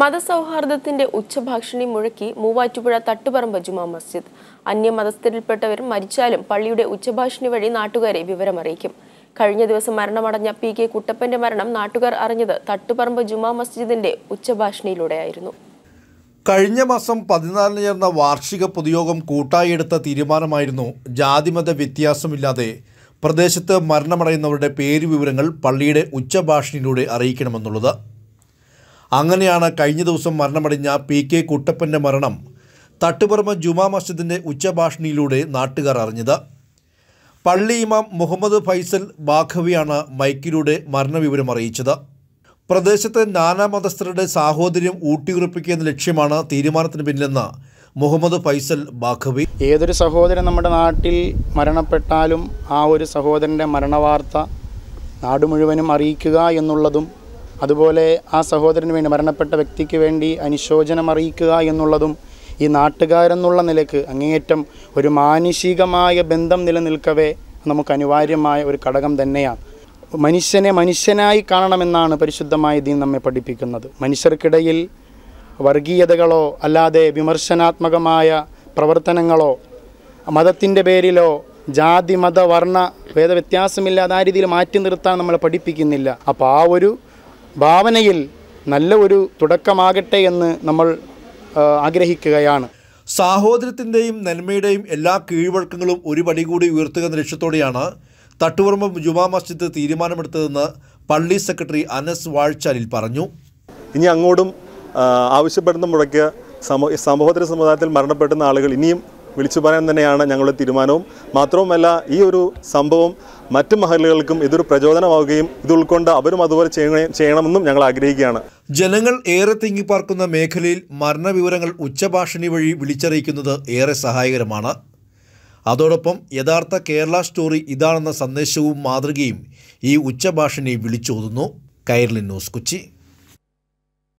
മതസൗഹാർദ്ദത്തിന്റെ ഉച്ചഭാഷണി മുഴക്കി മൂവാറ്റുപുഴ തട്ടുപറമ്പ് ജുമാ മസ്ജിദ് അന്യമതസ്ഥരിൽപ്പെട്ടവർ മരിച്ചാലും പള്ളിയുടെ ഉച്ചഭാഷണി വഴി നാട്ടുകാരെ വിവരമറിയിക്കും കഴിഞ്ഞ ദിവസം മരണമടഞ്ഞ പി കെ കുട്ടപ്പന്റെ മരണം നാട്ടുകാർ അറിഞ്ഞത് തട്ടുപറമ്പ് ജുമാ മസ്ജിദിന്റെ ഉച്ചഭാഷണിയിലൂടെയായിരുന്നു കഴിഞ്ഞ മാസം പതിനാലിന് ചേർന്ന വാർഷിക പൊതുയോഗം കൂട്ടായി എടുത്ത തീരുമാനമായിരുന്നു ജാതിമത വ്യത്യാസമില്ലാതെ പ്രദേശത്ത് മരണമടയുന്നവരുടെ പേര് വിവരങ്ങൾ പള്ളിയുടെ ഉച്ചഭാഷണിയിലൂടെ അറിയിക്കണമെന്നുള്ളത് അങ്ങനെയാണ് കഴിഞ്ഞ ദിവസം മരണമടഞ്ഞ പി കെ കുട്ടപ്പൻ്റെ മരണം തട്ടുപറമ്പ് ജുമാ മസ്ജിദിൻ്റെ ഉച്ചഭാഷണിയിലൂടെ നാട്ടുകാർ അറിഞ്ഞത് പള്ളി ഇമാം മുഹമ്മദ് ഫൈസൽ ബാഖവിയാണ് മൈക്കിലൂടെ മരണവിവരം അറിയിച്ചത് പ്രദേശത്തെ മതസ്ഥരുടെ സാഹോദര്യം ഊട്ടിയുറപ്പിക്കുക എന്ന ലക്ഷ്യമാണ് തീരുമാനത്തിന് പിന്നിലെന്ന് മുഹമ്മദ് ഫൈസൽ ബാഖവി ഏതൊരു സഹോദരൻ നമ്മുടെ നാട്ടിൽ മരണപ്പെട്ടാലും ആ ഒരു സഹോദരൻ്റെ മരണവാർത്ത നാട് മുഴുവനും അറിയിക്കുക എന്നുള്ളതും അതുപോലെ ആ സഹോദരന് വേണ്ടി മരണപ്പെട്ട വ്യക്തിക്ക് വേണ്ടി അനുശോചനം അറിയിക്കുക എന്നുള്ളതും ഈ നാട്ടുകാരെന്നുള്ള നിലക്ക് അങ്ങേയറ്റം ഒരു മാനുഷികമായ ബന്ധം നിലനിൽക്കവേ നമുക്ക് അനിവാര്യമായ ഒരു ഘടകം തന്നെയാണ് മനുഷ്യനെ മനുഷ്യനായി കാണണമെന്നാണ് പരിശുദ്ധമായ ദീൻ നമ്മെ പഠിപ്പിക്കുന്നത് മനുഷ്യർക്കിടയിൽ വർഗീയതകളോ അല്ലാതെ വിമർശനാത്മകമായ പ്രവർത്തനങ്ങളോ മതത്തിൻ്റെ പേരിലോ ജാതി മത വർണ്ണ വേദവ്യത്യാസമില്ലാതെ ആ രീതിയിൽ മാറ്റി നിർത്താൻ നമ്മളെ പഠിപ്പിക്കുന്നില്ല അപ്പോൾ ആ ഒരു ഭാവനയിൽ നല്ല ഒരു തുടക്കമാകട്ടെ എന്ന് നമ്മൾ ആഗ്രഹിക്കുകയാണ് സാഹോദര്യത്തിൻ്റെയും നന്മയുടെയും എല്ലാ കീഴ്വഴക്കങ്ങളും ഒരു പടി കൂടി ഉയർത്തുക എന്ന ലക്ഷ്യത്തോടെയാണ് തട്ടുപറമ്പ് ജുമാ മസ്ജിദ് തീരുമാനമെടുത്തതെന്ന് പള്ളി സെക്രട്ടറി അനസ് വാഴ്ചാലിൽ പറഞ്ഞു ഇനി അങ്ങോട്ടും ആവശ്യപ്പെടുന്ന മുഴയ്ക്ക് സമൂ സഹോദര സമുദായത്തിൽ മരണപ്പെടുന്ന ആളുകൾ ഇനിയും വിളിച്ചു പറയാൻ തന്നെയാണ് ഞങ്ങളുടെ തീരുമാനവും മാത്രവുമല്ല ഈ ഒരു സംഭവം മറ്റ് മഹലുകൾക്കും ഇതൊരു പ്രചോദനമാവുകയും ഇത് ഉൾക്കൊണ്ട് അവരും അതുപോലെ ചെയ്യണമെന്നും ഞങ്ങൾ ആഗ്രഹിക്കുകയാണ് ജനങ്ങൾ ഏറെ തിങ്ങിപ്പാർക്കുന്ന മേഖലയിൽ മരണവിവരങ്ങൾ ഉച്ചഭാഷണി വഴി വിളിച്ചറിയിക്കുന്നത് ഏറെ സഹായകരമാണ് അതോടൊപ്പം യഥാർത്ഥ കേരള സ്റ്റോറി ഇതാണെന്ന സന്ദേശവും മാതൃകയും ഈ ഉച്ചഭാഷണി വിളിച്ചോതുന്നു കൈർലിൻ ന്യൂസ് കൊച്ചി